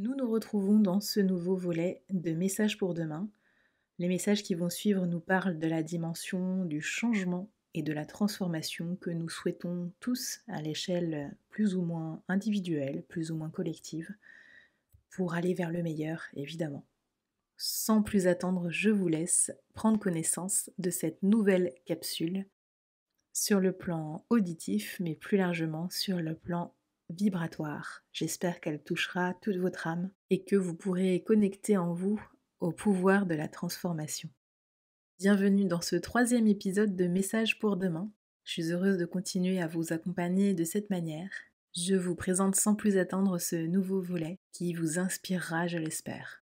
Nous nous retrouvons dans ce nouveau volet de Messages pour demain. Les messages qui vont suivre nous parlent de la dimension du changement et de la transformation que nous souhaitons tous à l'échelle plus ou moins individuelle, plus ou moins collective, pour aller vers le meilleur, évidemment. Sans plus attendre, je vous laisse prendre connaissance de cette nouvelle capsule sur le plan auditif, mais plus largement sur le plan vibratoire. J'espère qu'elle touchera toute votre âme et que vous pourrez connecter en vous au pouvoir de la transformation. Bienvenue dans ce troisième épisode de Message pour demain. Je suis heureuse de continuer à vous accompagner de cette manière. Je vous présente sans plus attendre ce nouveau volet qui vous inspirera, je l'espère.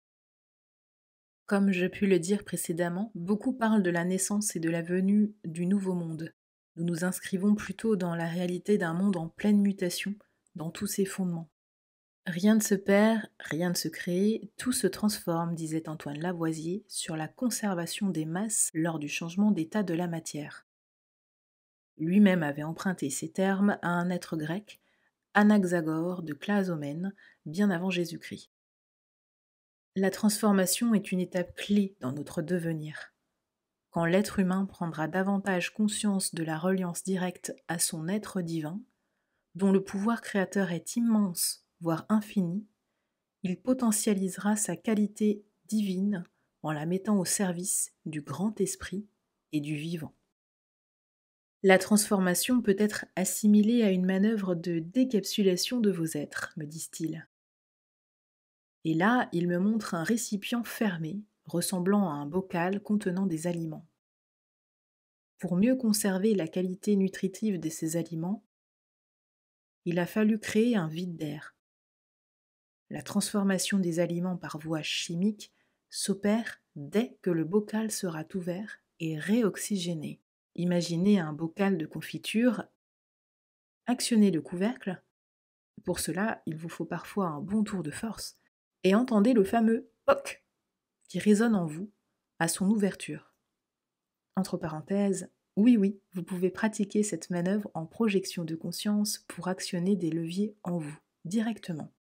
Comme je pus le dire précédemment, beaucoup parlent de la naissance et de la venue du nouveau monde. Nous nous inscrivons plutôt dans la réalité d'un monde en pleine mutation, dans tous ses fondements. Rien ne se perd, rien ne se crée, tout se transforme, disait Antoine Lavoisier sur la conservation des masses lors du changement d'état de la matière. Lui-même avait emprunté ces termes à un être grec, Anaxagore de Clazomène, bien avant Jésus-Christ. La transformation est une étape clé dans notre devenir. Quand l'être humain prendra davantage conscience de la reliance directe à son être divin, dont le pouvoir créateur est immense, voire infini, il potentialisera sa qualité divine en la mettant au service du grand esprit et du vivant. La transformation peut être assimilée à une manœuvre de décapsulation de vos êtres, me disent-ils. Et là, il me montre un récipient fermé, ressemblant à un bocal contenant des aliments. Pour mieux conserver la qualité nutritive de ces aliments, il a fallu créer un vide d'air. La transformation des aliments par voie chimique s'opère dès que le bocal sera ouvert et réoxygéné. Imaginez un bocal de confiture, actionnez le couvercle, pour cela il vous faut parfois un bon tour de force, et entendez le fameux POC qui résonne en vous à son ouverture. Entre parenthèses, oui, oui, vous pouvez pratiquer cette manœuvre en projection de conscience pour actionner des leviers en vous, directement.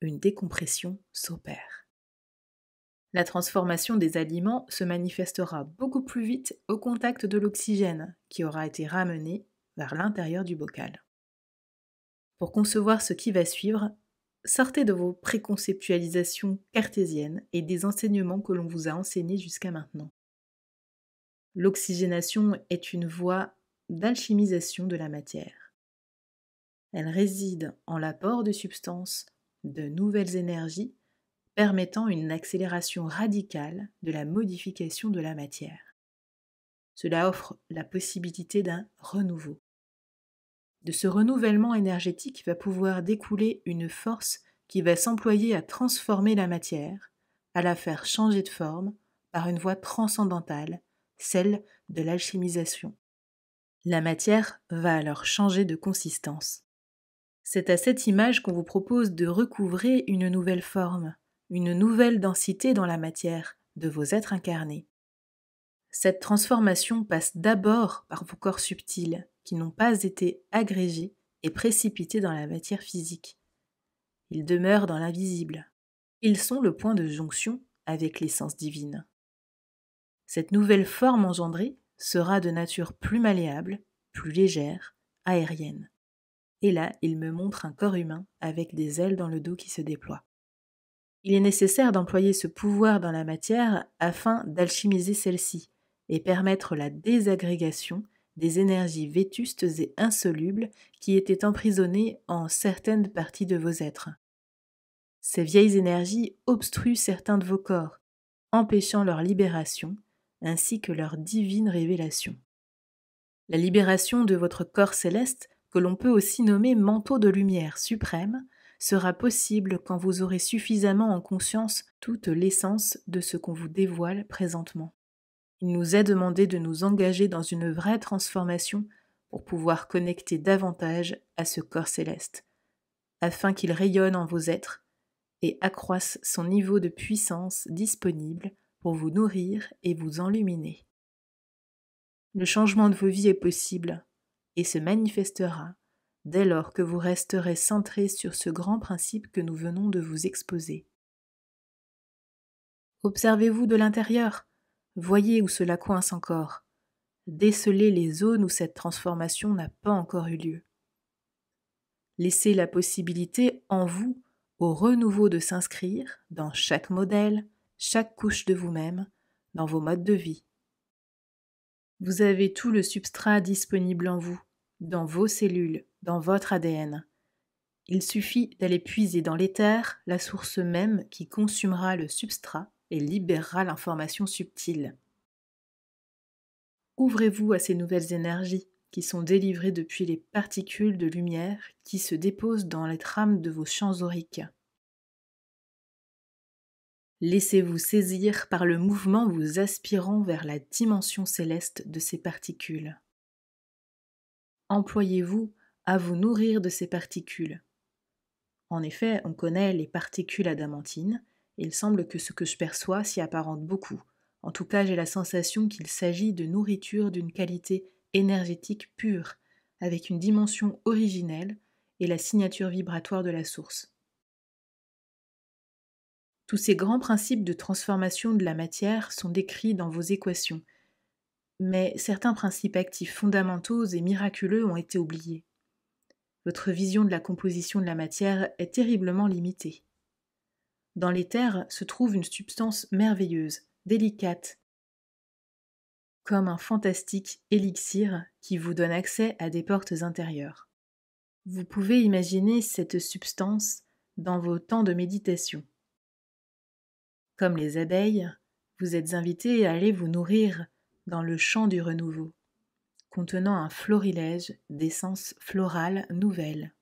Une décompression s'opère. La transformation des aliments se manifestera beaucoup plus vite au contact de l'oxygène qui aura été ramené vers l'intérieur du bocal. Pour concevoir ce qui va suivre, sortez de vos préconceptualisations cartésiennes et des enseignements que l'on vous a enseignés jusqu'à maintenant. L'oxygénation est une voie d'alchimisation de la matière. Elle réside en l'apport de substances, de nouvelles énergies, permettant une accélération radicale de la modification de la matière. Cela offre la possibilité d'un renouveau. De ce renouvellement énergétique va pouvoir découler une force qui va s'employer à transformer la matière, à la faire changer de forme par une voie transcendantale celle de l'alchimisation. La matière va alors changer de consistance. C'est à cette image qu'on vous propose de recouvrer une nouvelle forme, une nouvelle densité dans la matière de vos êtres incarnés. Cette transformation passe d'abord par vos corps subtils, qui n'ont pas été agrégés et précipités dans la matière physique. Ils demeurent dans l'invisible. Ils sont le point de jonction avec l'essence divine. Cette nouvelle forme engendrée sera de nature plus malléable, plus légère, aérienne. Et là, il me montre un corps humain avec des ailes dans le dos qui se déploient. Il est nécessaire d'employer ce pouvoir dans la matière afin d'alchimiser celle-ci et permettre la désagrégation des énergies vétustes et insolubles qui étaient emprisonnées en certaines parties de vos êtres. Ces vieilles énergies obstruent certains de vos corps, empêchant leur libération ainsi que leur divine révélation. La libération de votre corps céleste, que l'on peut aussi nommer manteau de lumière suprême, sera possible quand vous aurez suffisamment en conscience toute l'essence de ce qu'on vous dévoile présentement. Il nous est demandé de nous engager dans une vraie transformation pour pouvoir connecter davantage à ce corps céleste, afin qu'il rayonne en vos êtres et accroisse son niveau de puissance disponible pour vous nourrir et vous enluminer. Le changement de vos vies est possible et se manifestera dès lors que vous resterez centré sur ce grand principe que nous venons de vous exposer. Observez-vous de l'intérieur, voyez où cela coince encore, décelez les zones où cette transformation n'a pas encore eu lieu. Laissez la possibilité en vous au renouveau de s'inscrire dans chaque modèle, chaque couche de vous-même, dans vos modes de vie. Vous avez tout le substrat disponible en vous, dans vos cellules, dans votre ADN. Il suffit d'aller puiser dans l'éther la source même qui consumera le substrat et libérera l'information subtile. Ouvrez-vous à ces nouvelles énergies qui sont délivrées depuis les particules de lumière qui se déposent dans les trames de vos champs auriques. Laissez-vous saisir par le mouvement vous aspirant vers la dimension céleste de ces particules. Employez-vous à vous nourrir de ces particules. En effet, on connaît les particules adamantines, il semble que ce que je perçois s'y apparente beaucoup. En tout cas, j'ai la sensation qu'il s'agit de nourriture d'une qualité énergétique pure, avec une dimension originelle et la signature vibratoire de la source. Tous ces grands principes de transformation de la matière sont décrits dans vos équations, mais certains principes actifs fondamentaux et miraculeux ont été oubliés. Votre vision de la composition de la matière est terriblement limitée. Dans les terres se trouve une substance merveilleuse, délicate, comme un fantastique élixir qui vous donne accès à des portes intérieures. Vous pouvez imaginer cette substance dans vos temps de méditation. Comme les abeilles, vous êtes invité à aller vous nourrir dans le champ du renouveau, contenant un florilège d'essence florale nouvelle.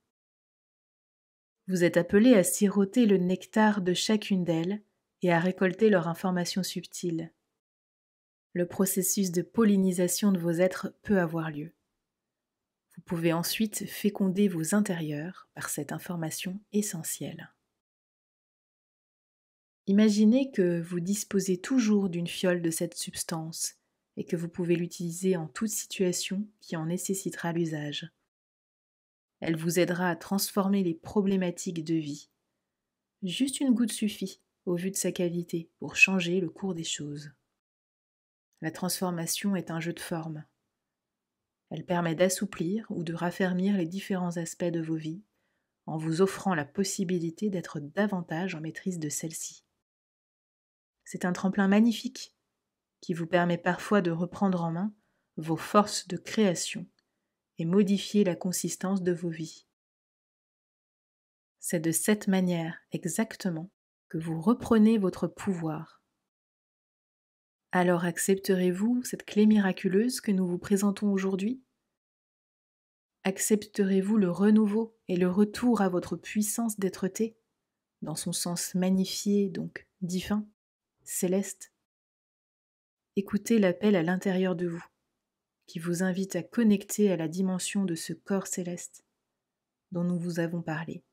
Vous êtes appelé à siroter le nectar de chacune d'elles et à récolter leur information subtile. Le processus de pollinisation de vos êtres peut avoir lieu. Vous pouvez ensuite féconder vos intérieurs par cette information essentielle. Imaginez que vous disposez toujours d'une fiole de cette substance et que vous pouvez l'utiliser en toute situation qui en nécessitera l'usage. Elle vous aidera à transformer les problématiques de vie. Juste une goutte suffit, au vu de sa qualité, pour changer le cours des choses. La transformation est un jeu de forme. Elle permet d'assouplir ou de raffermir les différents aspects de vos vies en vous offrant la possibilité d'être davantage en maîtrise de celle-ci c'est un tremplin magnifique qui vous permet parfois de reprendre en main vos forces de création et modifier la consistance de vos vies. C'est de cette manière exactement que vous reprenez votre pouvoir. Alors accepterez-vous cette clé miraculeuse que nous vous présentons aujourd'hui Accepterez-vous le renouveau et le retour à votre puissance d'être-té, dans son sens magnifié donc divin céleste. Écoutez l'appel à l'intérieur de vous, qui vous invite à connecter à la dimension de ce corps céleste dont nous vous avons parlé.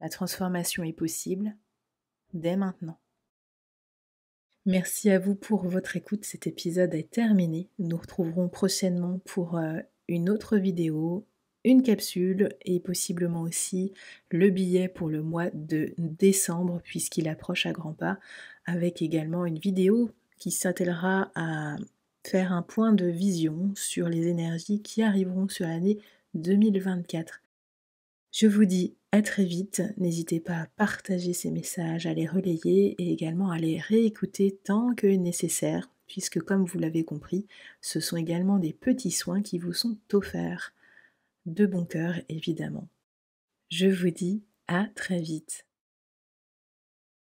La transformation est possible dès maintenant. Merci à vous pour votre écoute, cet épisode est terminé. Nous retrouverons prochainement pour euh, une autre vidéo une capsule et possiblement aussi le billet pour le mois de décembre puisqu'il approche à grands pas avec également une vidéo qui s'attellera à faire un point de vision sur les énergies qui arriveront sur l'année 2024. Je vous dis à très vite, n'hésitez pas à partager ces messages, à les relayer et également à les réécouter tant que nécessaire, puisque comme vous l'avez compris, ce sont également des petits soins qui vous sont offerts de bon cœur évidemment. Je vous dis à très vite.